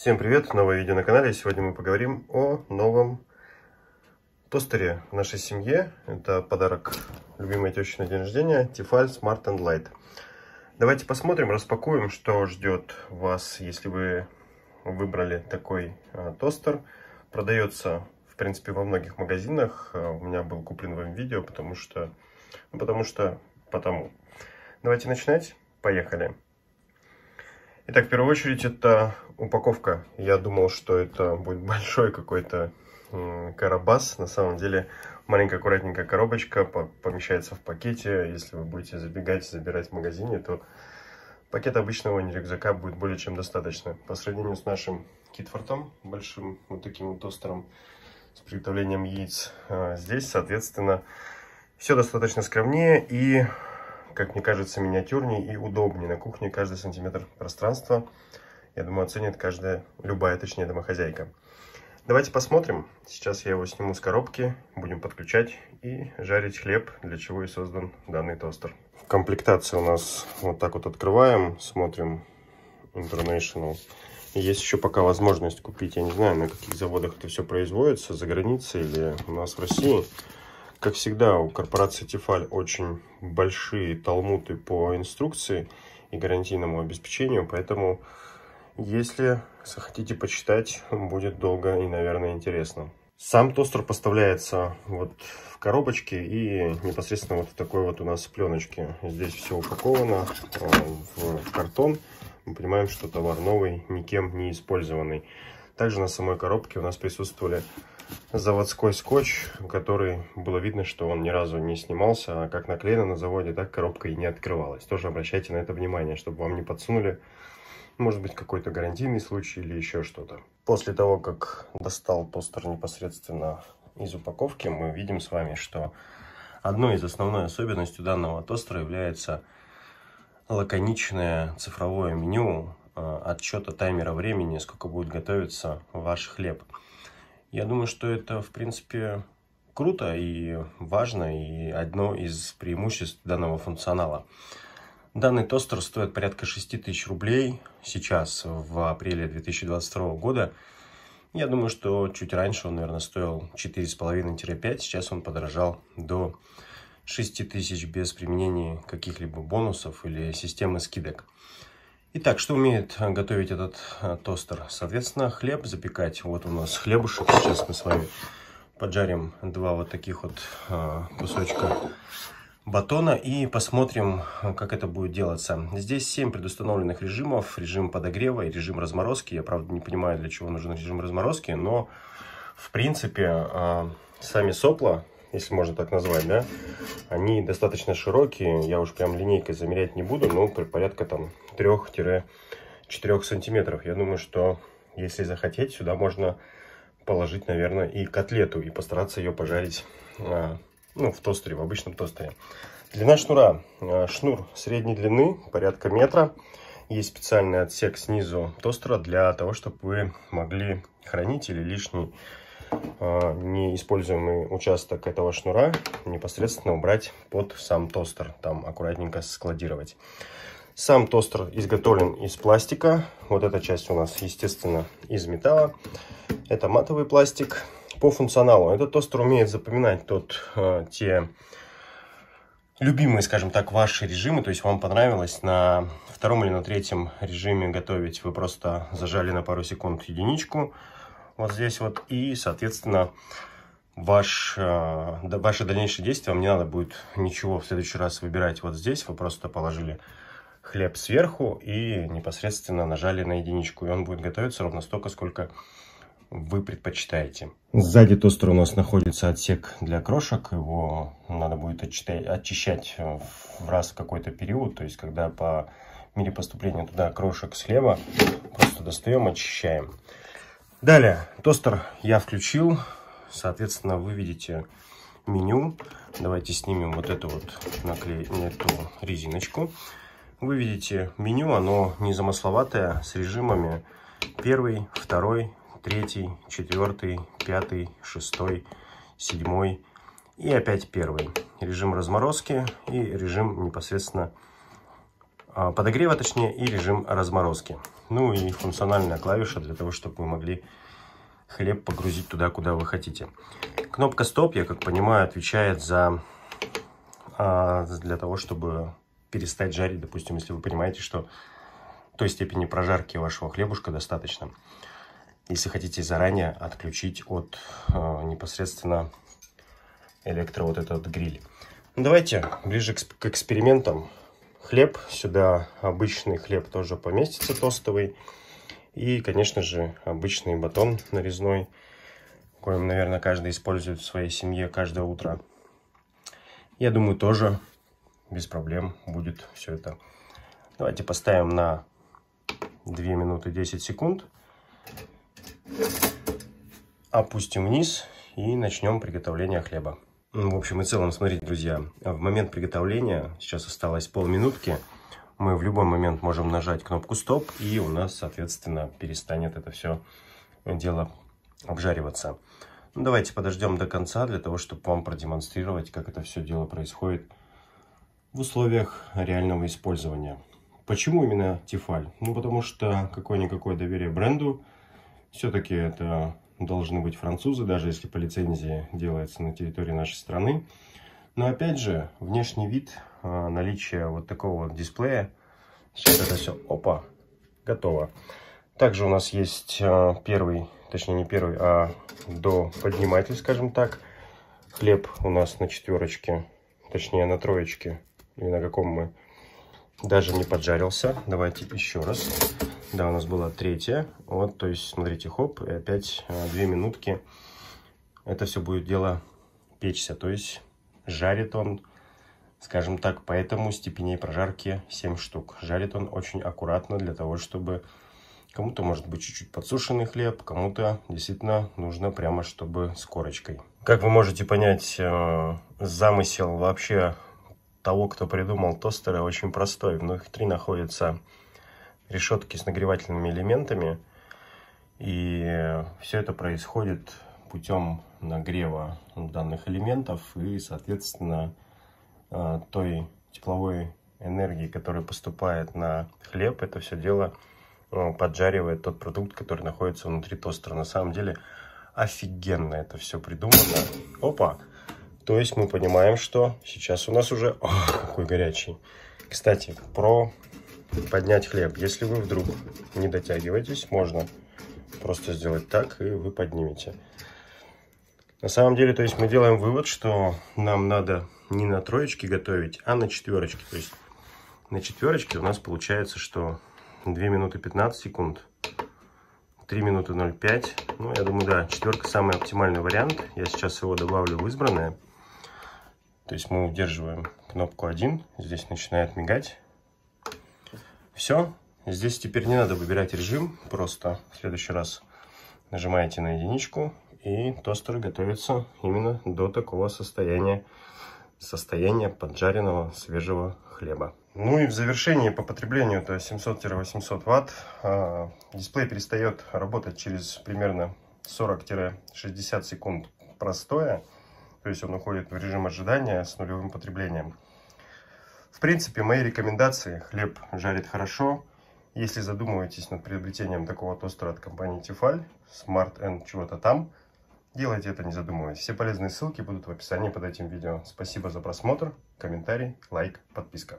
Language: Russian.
Всем привет! Новое видео на канале. Сегодня мы поговорим о новом тостере в нашей семье. Это подарок любимой тещи на день рождения Tefal Smart and Light. Давайте посмотрим, распакуем, что ждет вас, если вы выбрали такой а, тостер. Продается, в принципе, во многих магазинах. А, у меня был куплен в видео, потому что... Ну, потому что... Потому. Давайте начинать. Поехали. Итак, в первую очередь это упаковка. Я думал, что это будет большой какой-то карабас. На самом деле маленькая аккуратненькая коробочка помещается в пакете. Если вы будете забегать, забирать в магазине, то пакет обычного рюкзака будет более чем достаточно. По сравнению с нашим китфортом, большим вот таким вот тостером с приготовлением яиц, а, здесь, соответственно, все достаточно скромнее и как мне кажется, миниатюрнее и удобнее. На кухне каждый сантиметр пространства, я думаю, оценит каждая, любая, точнее, домохозяйка. Давайте посмотрим. Сейчас я его сниму с коробки, будем подключать и жарить хлеб, для чего и создан данный тостер. Комплектация у нас вот так вот открываем, смотрим International. Есть еще пока возможность купить, я не знаю, на каких заводах это все производится, за границей или у нас в России. Как всегда, у корпорации Тефаль очень большие талмуты по инструкции и гарантийному обеспечению, поэтому если захотите почитать, будет долго и, наверное, интересно. Сам тостер поставляется вот в коробочке и непосредственно вот в такой вот у нас пленочке. Здесь все упаковано а, в картон. Мы понимаем, что товар новый, никем не использованный. Также на самой коробке у нас присутствовали заводской скотч, который было видно, что он ни разу не снимался, а как наклеено на заводе, так коробка и не открывалась. Тоже обращайте на это внимание, чтобы вам не подсунули, может быть, какой-то гарантийный случай или еще что-то. После того, как достал тостер непосредственно из упаковки, мы видим с вами, что одной из основной особенностей данного тостера является лаконичное цифровое меню э, отчета таймера времени, сколько будет готовиться ваш хлеб. Я думаю, что это, в принципе, круто и важно, и одно из преимуществ данного функционала. Данный тостер стоит порядка тысяч рублей сейчас, в апреле 2022 года. Я думаю, что чуть раньше он, наверное, стоил 4,5-5, сейчас он подорожал до тысяч без применения каких-либо бонусов или системы скидок. Итак, что умеет а, готовить этот а, тостер? Соответственно, хлеб запекать. Вот у нас хлебушек. Сейчас мы с вами поджарим два вот таких вот а, кусочка батона и посмотрим, как это будет делаться. Здесь 7 предустановленных режимов. Режим подогрева и режим разморозки. Я, правда, не понимаю, для чего нужен режим разморозки, но, в принципе, сами сопла если можно так назвать, да, они достаточно широкие, я уж прям линейкой замерять не буду, но порядка там 3-4 сантиметров. Я думаю, что если захотеть, сюда можно положить, наверное, и котлету, и постараться ее пожарить а, ну, в тостере, в обычном тостере. Длина шнура. А, шнур средней длины, порядка метра. Есть специальный отсек снизу тостера для того, чтобы вы могли хранить или лишний а, неиспользуемый участок этого шнура непосредственно убрать под сам тостер, там аккуратненько складировать. Сам тостер изготовлен из пластика, вот эта часть у нас, естественно, из металла. Это матовый пластик. По функционалу этот тостер умеет запоминать тот, а, те любимые, скажем так, ваши режимы, то есть вам понравилось на втором или на третьем режиме готовить, вы просто зажали на пару секунд единичку, вот здесь вот, и, соответственно, ваш, э, ваши дальнейшие действия, вам не надо будет ничего в следующий раз выбирать вот здесь, вы просто положили хлеб сверху и непосредственно нажали на единичку, и он будет готовиться ровно столько, сколько вы предпочитаете. Сзади тостера у нас находится отсек для крошек. Его надо будет очищать, в раз в какой-то период. То есть, когда по мере поступления туда крошек слева, просто достаем, очищаем. Далее, тостер я включил. Соответственно, вы видите меню. Давайте снимем вот эту вот наклей... эту резиночку. Вы видите меню, оно не замысловатое, с режимами первый, второй, третий, четвертый, пятый, шестой, седьмой и опять первый. Режим разморозки и режим непосредственно а, подогрева, точнее, и режим разморозки ну и функциональная клавиша для того, чтобы вы могли хлеб погрузить туда, куда вы хотите. Кнопка стоп, я как понимаю, отвечает за а, для того, чтобы перестать жарить, допустим, если вы понимаете, что той степени прожарки вашего хлебушка достаточно. Если хотите заранее отключить от а, непосредственно электро вот этот гриль. Ну, давайте ближе к экспериментам хлеб. Сюда обычный хлеб тоже поместится, тостовый. И, конечно же, обычный батон нарезной, коим, наверное, каждый использует в своей семье каждое утро. Я думаю, тоже без проблем будет все это. Давайте поставим на 2 минуты 10 секунд. Опустим вниз и начнем приготовление хлеба. Ну, в общем и целом, смотрите, друзья, в момент приготовления, сейчас осталось полминутки, мы в любой момент можем нажать кнопку «Стоп», и у нас, соответственно, перестанет это все дело обжариваться. Ну, давайте подождем до конца, для того, чтобы вам продемонстрировать, как это все дело происходит в условиях реального использования. Почему именно Тефаль? Ну, потому что какое-никакое доверие бренду. Все-таки это должны быть французы, даже если по лицензии делается на территории нашей страны. Но опять же, внешний вид, а, наличие вот такого вот дисплея. Сейчас это все, опа, готово. Также у нас есть а, первый, точнее не первый, а до подниматель, скажем так. Хлеб у нас на четверочке, точнее на троечке, или на каком мы даже не поджарился. Давайте еще раз. Да, у нас была третья. Вот, то есть, смотрите, хоп, и опять а, две минутки. Это все будет дело печься, то есть жарит он, скажем так, поэтому степеней прожарки 7 штук. Жарит он очень аккуратно для того, чтобы кому-то может быть чуть-чуть подсушенный хлеб, кому-то действительно нужно прямо чтобы с корочкой. Как вы можете понять, э, замысел вообще того, кто придумал тостеры, очень простой. Внутри находится решетки с нагревательными элементами. И все это происходит путем нагрева данных элементов и, соответственно, э, той тепловой энергии, которая поступает на хлеб, это все дело э, поджаривает тот продукт, который находится внутри тостера. На самом деле офигенно это все придумано. Опа! То есть мы понимаем, что сейчас у нас уже... О, какой горячий! Кстати, про поднять хлеб. Если вы вдруг не дотягиваетесь, можно просто сделать так, и вы поднимете. На самом деле, то есть мы делаем вывод, что нам надо не на троечке готовить, а на четверочке. То есть на четверочке у нас получается, что 2 минуты 15 секунд, 3 минуты 0,5. Ну, я думаю, да, четверка самый оптимальный вариант. Я сейчас его добавлю в избранное. То есть мы удерживаем кнопку 1, здесь начинает мигать. Все, здесь теперь не надо выбирать режим, просто в следующий раз нажимаете на единичку, и тостер готовится именно до такого состояния, состояния поджаренного свежего хлеба. Ну и в завершении по потреблению это 700-800 ватт. А, дисплей перестает работать через примерно 40-60 секунд простое, то есть он уходит в режим ожидания с нулевым потреблением. В принципе, мои рекомендации. Хлеб жарит хорошо. Если задумываетесь над приобретением такого тостера от компании Tefal, Smart N чего-то там, делайте это не задумываясь. Все полезные ссылки будут в описании под этим видео. Спасибо за просмотр, комментарий, лайк, подписка.